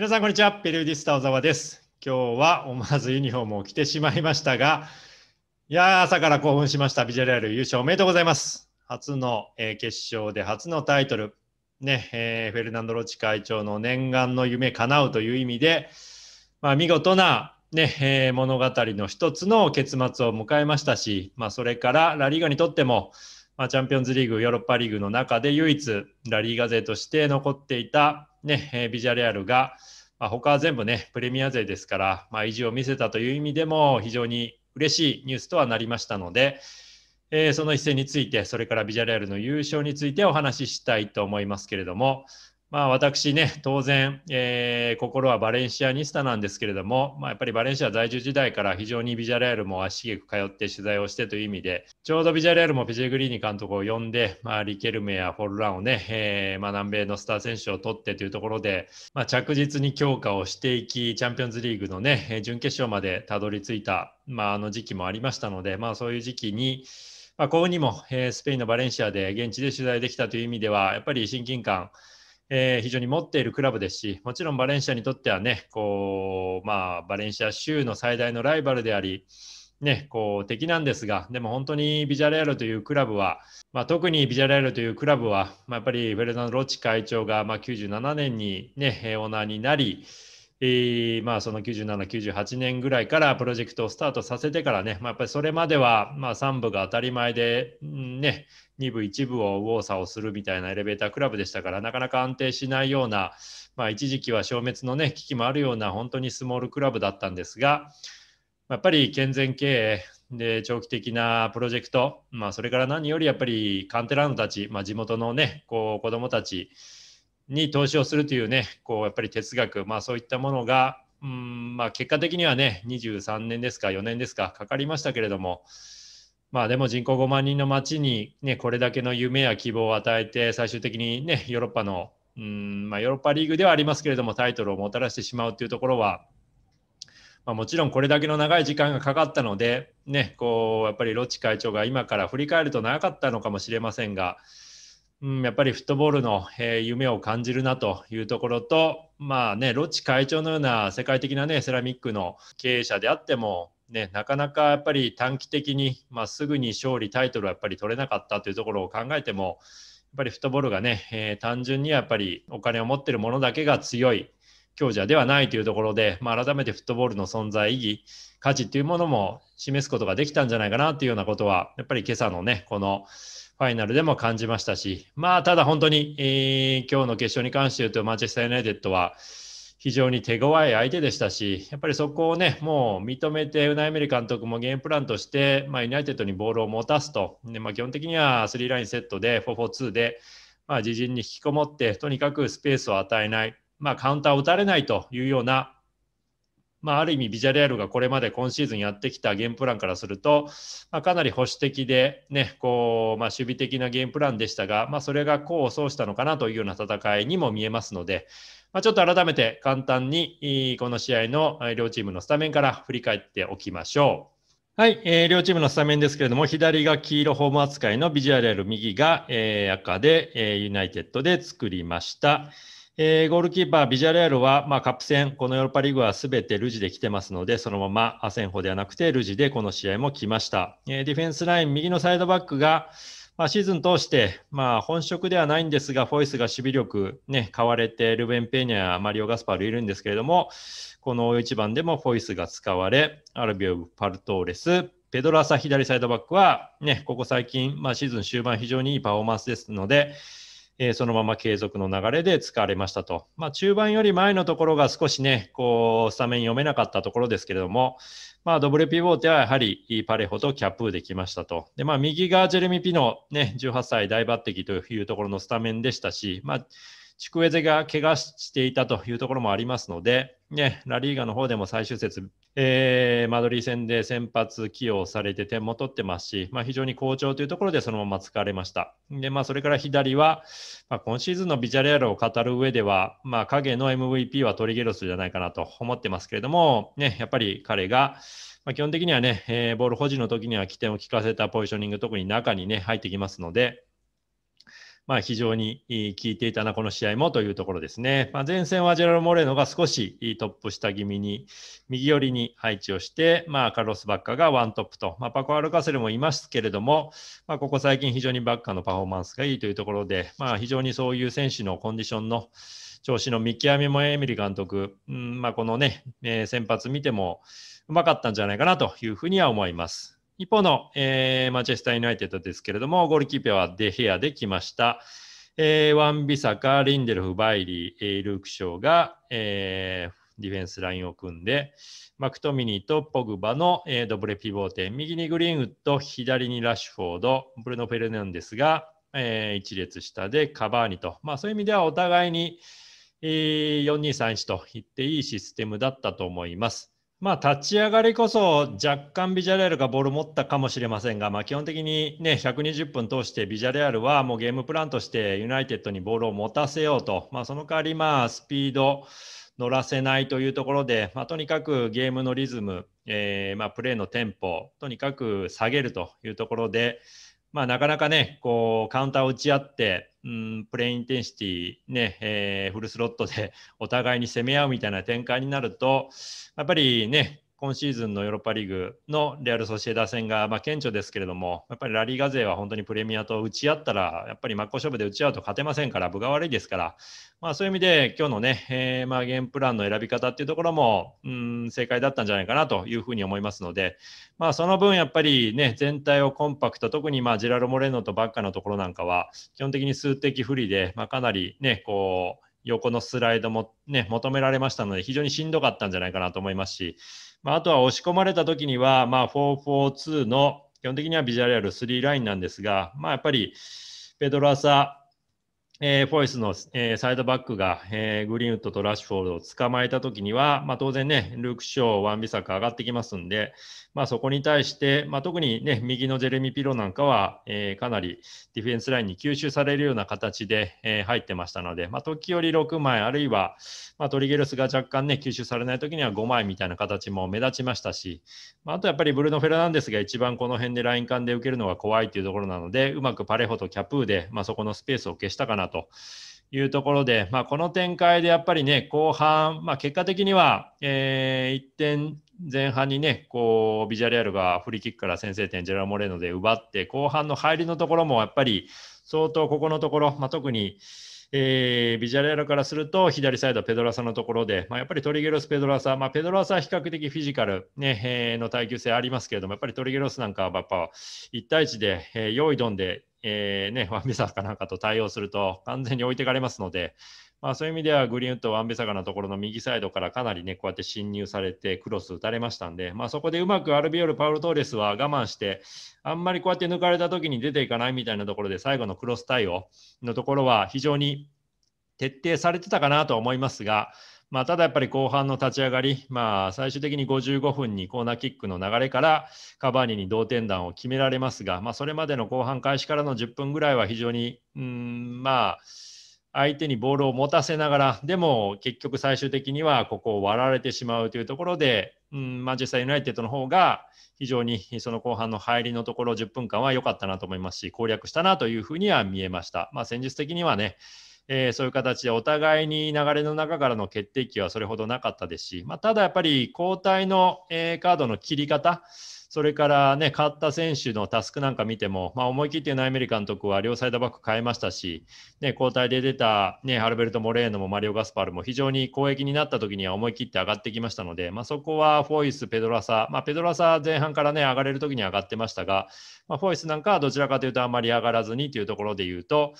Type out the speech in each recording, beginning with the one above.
皆さん、こんにちは。ペルーディスタ小沢です。今日は思わずユニフォームを着てしまいましたが、いや朝から興奮しました。ビジュアレアル優勝おめでとうございます。初の、えー、決勝で初のタイトル。ね、えー、フェルナンド・ロッチ会長の念願の夢叶うという意味で、まあ、見事なね、ねえー、物語の一つの結末を迎えましたし、まあ、それからラリーガにとっても、まあ、チャンピオンズリーグ、ヨーロッパリーグの中で唯一、ラリーガ勢として残っていた、ね、ビジャレアルが、まあ、他は全部ね、プレミア勢ですから、まあ、意地を見せたという意味でも、非常に嬉しいニュースとはなりましたので、えー、その一戦について、それからビジャレアルの優勝についてお話ししたいと思いますけれども、まあ、私ね、当然、えー、心はバレンシアニスタなんですけれども、まあ、やっぱりバレンシア在住時代から非常にビジャレアルも足しげく通って取材をしてという意味で、ちょうどビジャレアルもペジェグリーニ監督を呼んで、まあ、リケルメやフォルランをね、えーまあ、南米のスター選手を取ってというところで、まあ、着実に強化をしていき、チャンピオンズリーグのね、準決勝までたどり着いた、まあ、あの時期もありましたので、まあ、そういう時期に、まあ、幸運にも、えー、スペインのバレンシアで現地で取材できたという意味では、やっぱり親近感、えー、非常に持っているクラブですし、もちろんバレンシアにとってはね、こうまあ、バレンシア州の最大のライバルであり、ね、こう敵なんですが、でも本当にビジャレアロというクラブは、まあ、特にビジャレアロというクラブは、まあ、やっぱりフェルナンド・ロッチ会長が、まあ、97年に、ね、オーナーになり、えー、まあ、その97、98年ぐらいからプロジェクトをスタートさせてからね、まあ、やっぱりそれまでは、まあ、3部が当たり前で、ね、2部、1部を右往左往するみたいなエレベータークラブでしたから、なかなか安定しないような、まあ、一時期は消滅の、ね、危機もあるような、本当にスモールクラブだったんですが、やっぱり健全経営、で長期的なプロジェクト、まあ、それから何よりやっぱりカンテラーノたち、まあ、地元の、ね、こう子どもたちに投資をするというね、こうやっぱり哲学、まあそういったものが、うんまあ、結果的にはね、23年ですか、4年ですか、かかりましたけれども、まあでも人口5万人の町に、ね、これだけの夢や希望を与えて、最終的にね、ヨーロッパの、うんまあ、ヨーロッパリーグではありますけれども、タイトルをもたらしてしまうというところは、まあ、もちろんこれだけの長い時間がかかったので、ね、こうやっぱりロッチ会長が今から振り返ると長かったのかもしれませんが、うん、やっぱりフットボールの、えー、夢を感じるなというところと、まあね、ロッチ会長のような世界的な、ね、セラミックの経営者であっても、ね、なかなかやっぱり短期的に、まあ、すぐに勝利、タイトルはやっぱり取れなかったというところを考えても、やっぱりフットボールがね、えー、単純にやっぱりお金を持ってるものだけが強い強者ではないというところで、まあ、改めてフットボールの存在意義、価値というものも示すことができたんじゃないかなというようなことは、やっぱり今朝のね、このファイナルでも感じましたし、まあ、ただ本当に、えー、今日の決勝に関して言うと、マンチェスター・ユナイテッドは、非常に手強い相手でしたし、やっぱりそこをね、もう認めて、ウナイメリ監督もゲームプランとして、まあ、ユナイテッドにボールを持たすと、でまあ、基本的には3ラインセットで、4-4-2で、まあ、自陣に引きこもって、とにかくスペースを与えない、まあ、カウンターを打たれないというような、まあ、ある意味ビジャレアルがこれまで今シーズンやってきたゲームプランからすると、まあ、かなり保守的でね、こうまあ、守備的なゲームプランでしたが、まあ、それが功を奏したのかなというような戦いにも見えますので、まあ、ちょっと改めて簡単にこの試合の両チームのスタメンから振り返っておきましょう。はい、えー、両チームのスタメンですけれども、左が黄色ホーム扱いのビジュアル、右が、えー、赤で、えー、ユナイテッドで作りました。えー、ゴールキーパー、ビジャレアルは、まあ、カップ戦、このヨーロッパリーグはすべてルジで来てますので、そのままアセンホではなくて、ルジでこの試合も来ました。えー、ディフェンスライン、右のサイドバックが、まあ、シーズン通して、まあ、本職ではないんですが、フォイスが守備力、ね、買われて、ルベン・ペーニャ、マリオ・ガスパルいるんですけれども、この大一番でもフォイスが使われ、アルビオ・パルトーレス、ペドラサ左サイドバックは、ね、ここ最近、まあ、シーズン終盤非常にいいパフォーマンスですので、えー、そのまま継続の流れで使われましたと。まあ、中盤より前のところが少しね、こう、スタメン読めなかったところですけれども、まあ、WP ボーテはやはりパレホとキャプーできましたと。で、まあ、右がジェレミ・ピノ、ね、18歳大抜擢というところのスタメンでしたし、まあ、チクエゼが怪我していたというところもありますので、ね、ラリーガの方でも最終節、えー、マドリー戦で先発起用されて点も取ってますし、まあ、非常に好調というところでそのまま疲れました。で、まあ、それから左は、まあ、今シーズンのビジャレアルを語る上では、まあ、影の MVP はトリゲロスじゃないかなと思ってますけれども、ね、やっぱり彼が、まあ、基本的にはね、えー、ボール保持の時には起点を利かせたポジショニング、特に中にね、入ってきますので、まあ、非常に効いていたな、この試合もというところですね。まあ、前線はジェラル・モレノが少しトップ下気味に、右寄りに配置をして、まあ、カロス・バッカがワントップと、まあ、パコ・アルカセルもいますけれども、まあ、ここ最近非常にバッカのパフォーマンスがいいというところで、まあ、非常にそういう選手のコンディションの調子の見極めもエミリ監督、うんまあ、このね、えー、先発見てもうまかったんじゃないかなというふうには思います。一方の、えー、マチェスター・ユナイテッドですけれども、ゴールキーパーはデヘアできました。えー、ワンビサカ、リンデルフ、バイリー、えルーク・ショーが、えー、ディフェンスラインを組んで、マクトミニとポグバの、えー、ドブレピボーテン、右にグリーンウッド、左にラッシュフォード、ブルノ・フェルネンデスが、えー、一列下でカバーニと、まあ、そういう意味ではお互いに、えー、4231と言っていいシステムだったと思います。まあ、立ち上がりこそ若干ビジャレアルがボール持ったかもしれませんが、まあ、基本的に、ね、120分通してビジャレアルはもうゲームプランとしてユナイテッドにボールを持たせようと、まあ、その代わりまあスピード乗らせないというところで、まあ、とにかくゲームのリズム、えー、まあプレーのテンポとにかく下げるというところで、まあ、なかなかね、こう、カウンターを打ち合って、うん、プレイインテンシティね、えー、フルスロットでお互いに攻め合うみたいな展開になると、やっぱりね、今シーズンのヨーロッパリーグのレアル・ソシエダ戦が、まあ、顕著ですけれども、やっぱりラリーガ勢は本当にプレミアと打ち合ったら、やっぱり真っ向勝負で打ち合うと勝てませんから、分が悪いですから、まあ、そういう意味で、今日のね、えー、まあ、ゲームプランの選び方っていうところも、うん、正解だったんじゃないかなというふうに思いますので、まあ、その分、やっぱりね、全体をコンパクト、特にまあジェラル・モレノとばっかのところなんかは、基本的に数的不利で、まあ、かなりね、こう、横のスライドもね、求められましたので、非常にしんどかったんじゃないかなと思いますし、まあ、あとは押し込まれた時には、まあ、4-4-2の基本的にはビジュアルアル3ラインなんですが、まあ、やっぱりペドロ・アサえー、フォイスの、えー、サイドバックが、えー、グリーンウッドとラッシュフォールを捕まえたときには、まあ、当然ね、ルーク・ショー、ワンビサク上がってきますんで、まあ、そこに対して、まあ、特にね、右のジェレミー・ピロなんかは、えかなりディフェンスラインに吸収されるような形で、え入ってましたので、ま時折6枚、あるいは、まトリゲルスが若干ね、吸収されないときには5枚みたいな形も目立ちましたし、まあ、とやっぱりブルノ・フェルナンデスが一番この辺でライン間で受けるのが怖いというところなので、うまくパレホとキャプーで、まそこのスペースを消したかなというところで、まあ、この展開でやっぱりね、後半、まあ、結果的には、えー、1点前半にね、こう、ビジャレアルがフリーキックから先制点、ジェラモレーノで奪って、後半の入りのところもやっぱり相当ここのところ、まあ、特に、えー、ビジャレアロからすると左サイドペドラサのところで、まあ、やっぱりトリゲロス、ペドラサ、まあ、ペドラサは比較的フィジカル、ねえー、の耐久性ありますけれども、やっぱりトリゲロスなんかはやっぱ1対1で、えー、用意どんで、えーね、ワンビサーかなんかと対応すると完全に置いてかれますので、まあ、そういう意味ではグリーンウッド、ワンベサガのところの右サイドからかなりね、こうやって侵入されてクロス打たれましたんで、まあ、そこでうまくアルビオル・パウロ・トーレスは我慢して、あんまりこうやって抜かれた時に出ていかないみたいなところで、最後のクロス対応のところは非常に徹底されてたかなと思いますが、まあ、ただやっぱり後半の立ち上がり、まあ、最終的に55分にコーナーキックの流れからカバーニに同点弾を決められますが、まあ、それまでの後半開始からの10分ぐらいは非常に、うん、まあ、相手にボールを持たせながら、でも結局最終的にはここを割られてしまうというところで、うん、マンチェスター・ユナイテッドの方が非常にその後半の入りのところ10分間は良かったなと思いますし、攻略したなというふうには見えました。まあ、戦術的にはね、えー、そういう形でお互いに流れの中からの決定機はそれほどなかったですし、まあ、ただやっぱり交代の、えー、カードの切り方、それからね、勝った選手のタスクなんか見ても、まあ、思い切ってナイメリ監督は両サイドバック変えましたし、ね、交代で出た、ね、ハルベルト・モレーノもマリオ・ガスパルも非常に攻撃になった時には思い切って上がってきましたので、まあ、そこはフォイス、ペドラサ、まあ、ペドラサ前半からね、上がれる時に上がってましたが、まあ、フォイスなんかはどちらかというとあんまり上がらずにというところで言うと、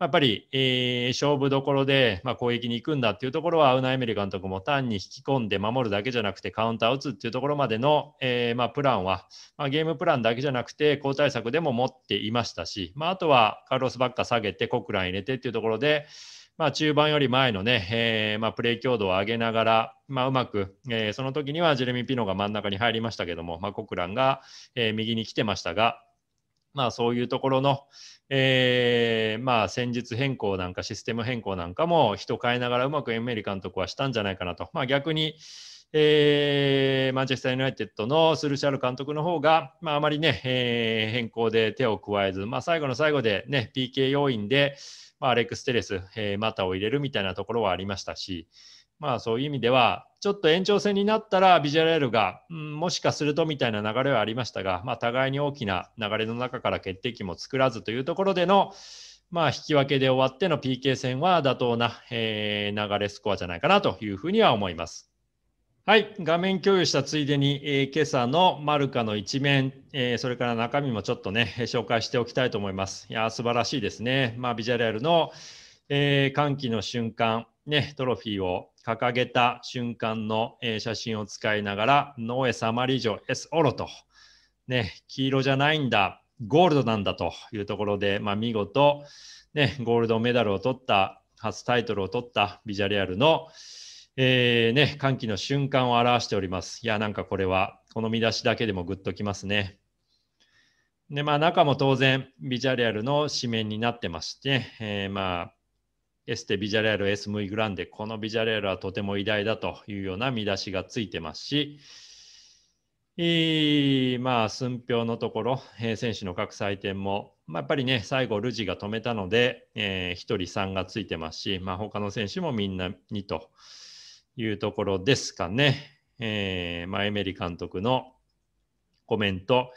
やっぱり、えー、勝負どころで、まあ、攻撃に行くんだっていうところは、アウナ・エメリ監督も単に引き込んで守るだけじゃなくて、カウンターを打つっていうところまでの、えー、まあ、プランは、まあ、ゲームプランだけじゃなくて、交代策でも持っていましたし、まあ、とはカルロスばっか下げて、コクラン入れてっていうところで、まあ、中盤より前のね、えー、まプレー強度を上げながら、まうまく、えその時にはジェレミー・ピノが真ん中に入りましたけども、まコクランが、え右に来てましたが、まあそういうところの、えー、まあ戦術変更なんかシステム変更なんかも人変えながらうまくエンメリ監督はしたんじゃないかなと。まあ逆に、えー、マンチェスター・ユナイテッドのスルシャル監督の方が、まあ、あまりね、えー、変更で手を加えず、まあ、最後の最後で、ね、PK 要因で、まあ、アレックス・テレス、えー、股を入れるみたいなところはありましたし、まあそういう意味では、ちょっと延長戦になったらビジュアルが、うん、もしかするとみたいな流れはありましたが、まあ、互いに大きな流れの中から決定機も作らずというところでの、まあ、引き分けで終わっての PK 戦は妥当な、えー、流れスコアじゃないかなというふうには思います。はい、画面共有したついでに、えー、今朝のマルカの一面、えー、それから中身もちょっとね、紹介しておきたいと思います。いや、素晴らしいですね。まあ、ビジャレアルの、えー、歓喜の瞬間、ね、トロフィーを掲げた瞬間の、え写真を使いながら、ノエサマリジョエスオロと、ね、黄色じゃないんだ、ゴールドなんだというところで、まあ、見事、ね、ゴールドメダルを取った、初タイトルを取ったビジャレアルの、えー、ね、歓喜の瞬間を表しております。いや、なんかこれは、この見出しだけでもグッときますね。で、まあ、中も当然、ビジャレアルの紙面になってまして、えー、まあ、エステ・ビジャレール・エス・ムイ・グランデ、このビジャレールはとても偉大だというような見出しがついてますし、えー、まあ、寸評のところ、えー、選手の各採点も、まあ、やっぱりね、最後、ルジが止めたので、えー、1人3がついてますし、まあ、他の選手もみんな2というところですかね。えー、まあ、エメリ監督のコメント、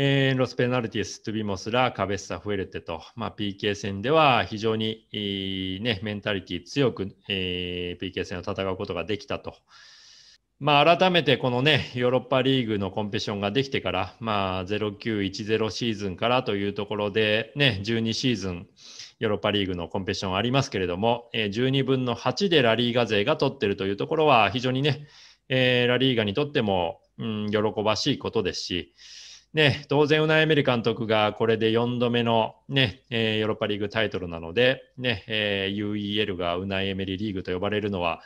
えー、ロスペナルティス、トゥビモス、ラ、カベッサ、フエルテと、まあ、PK 戦では非常に、えー、ね、メンタリティ強く、えー、PK 戦を戦うことができたと。まあ、改めてこのね、ヨーロッパリーグのコンペションができてから、まあ、0910シーズンからというところで、ね、12シーズン、ヨーロッパリーグのコンペションありますけれども、えー、12分の8でラリーガ勢が取っているというところは、非常にね、えー、ラリーガにとっても、うん、喜ばしいことですし、ね、当然、ウナイ・メリ監督がこれで4度目のね、えヨーロッパリーグタイトルなのでね、ねー、UEL がウナイ・エメリリーグと呼ばれるのは、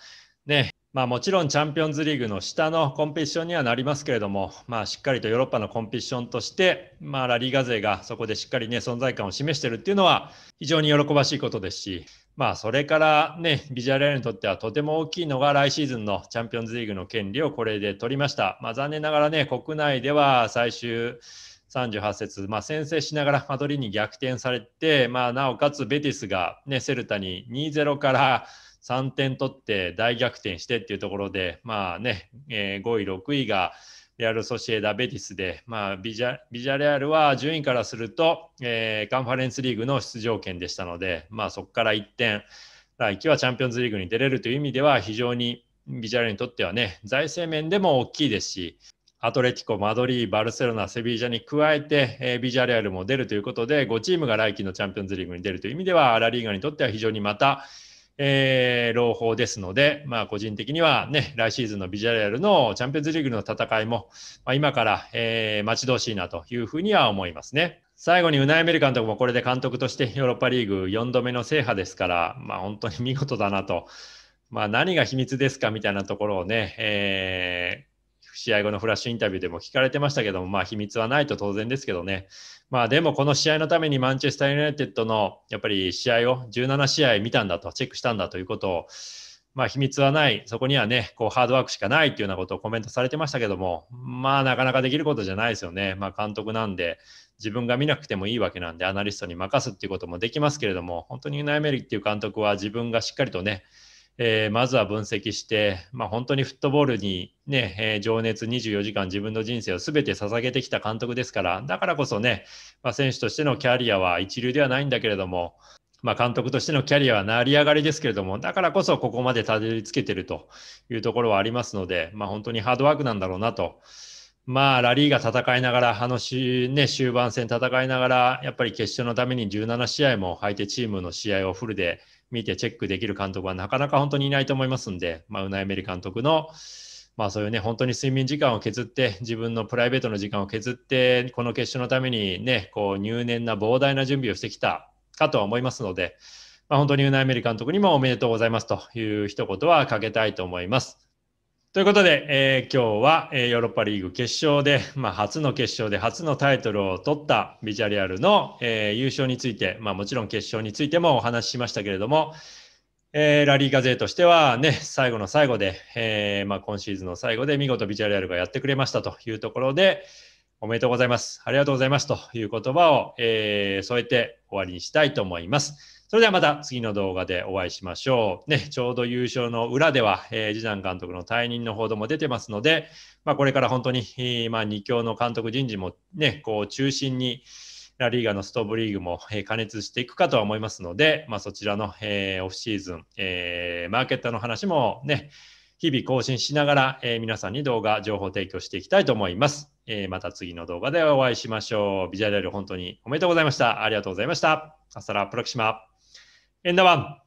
ね、まあ、もちろんチャンピオンズリーグの下のコンペティションにはなりますけれども、まあ、しっかりとヨーロッパのコンペティションとして、まあ、ラリーガ勢がそこでしっかり、ね、存在感を示しているっていうのは非常に喜ばしいことですし、まあ、それから、ね、ビジュアルアにとってはとても大きいのが来シーズンのチャンピオンズリーグの権利をこれで取りました。まあ、残念ながら、ね、国内では最終38節、まあ、先制しながらマドリーに逆転されて、まあ、なおかつベティスが、ね、セルタに2-0から3点取って大逆転してっていうところで、まあねえー、5位、6位がレアル・ソシエダ・ベティスで、まあ、ビジャビジャレアルは順位からすると、えー、カンファレンスリーグの出場権でしたので、まあ、そこから1点来季はチャンピオンズリーグに出れるという意味では非常にビジャレにとってはね財政面でも大きいですしアトレティコ、マドリー、バルセロナ、セビージャに加えて、えー、ビジャレアルも出るということで5チームが来季のチャンピオンズリーグに出るという意味ではアラリーガにとっては非常にまたえー、朗報ですので、まあ、個人的には、ね、来シーズンのビジャレアルのチャンピオンズリーグの戦いも、まあ、今から、えー、待ち遠しいなというふうには思いますね。最後にウナイ・メル監督もこれで監督としてヨーロッパリーグ4度目の制覇ですから、まあ、本当に見事だなと、まあ、何が秘密ですかみたいなところをね、えー試合後のフラッシュインタビューでも聞かれてましたけども、まあ、秘密はないと当然ですけどね、まあ、でもこの試合のためにマンチェスター・ユナイテッドのやっぱり試合を17試合見たんだと、チェックしたんだということを、まあ、秘密はない、そこにはね、こうハードワークしかないというようなことをコメントされてましたけども、まあ、なかなかできることじゃないですよね、まあ、監督なんで、自分が見なくてもいいわけなんで、アナリストに任すっていうこともできますけれども、本当にユナイメリっていう監督は自分がしっかりとね、えー、まずは分析して、まあ、本当にフットボールにね、えー、情熱24時間自分の人生を全て捧げてきた監督ですからだからこそね、まあ、選手としてのキャリアは一流ではないんだけれども、まあ、監督としてのキャリアは成り上がりですけれどもだからこそここまでたどり着けてるというところはありますので、まあ、本当にハードワークなんだろうなと。まあ、ラリーが戦いながら、あのし、ね、終盤戦戦いながら、やっぱり決勝のために17試合も相手チームの試合をフルで見てチェックできる監督はなかなか本当にいないと思いますんで、まあ、ウナメリ監督の、まあ、そういうね、本当に睡眠時間を削って、自分のプライベートの時間を削って、この決勝のためにね、こう入念な膨大な準備をしてきたかとは思いますので、まあ、本当にウナイメリ監督にもおめでとうございますという一言はかけたいと思います。ということで、えー、今日は、えー、ヨーロッパリーグ決勝で、まあ、初の決勝で初のタイトルを取ったビジャリアルの、えー、優勝について、まあ、もちろん決勝についてもお話ししましたけれども、えー、ラリーガ勢としては、ね、最後の最後で、えーまあ、今シーズンの最後で見事ビジャリアルがやってくれましたというところでおめでとうございますありがとうございますという言葉を、えー、添えて終わりにしたいと思います。それではまた次の動画でお会いしましょう。ね、ちょうど優勝の裏では、えー、次男監督の退任の報道も出てますので、まあ、これから本当に、えー、まあ、2強の監督人事も、ね、こう中心に、ラリーガのストーブリーグも、え加熱していくかとは思いますので、まあ、そちらの、えー、オフシーズン、えー、マーケットの話もね、日々更新しながら、えー、皆さんに動画、情報提供していきたいと思います。えー、また次の動画でお会いしましょう。ビジュアル本当におめでとうございました。ありがとうございました。アスタラプロキシマ。En la van.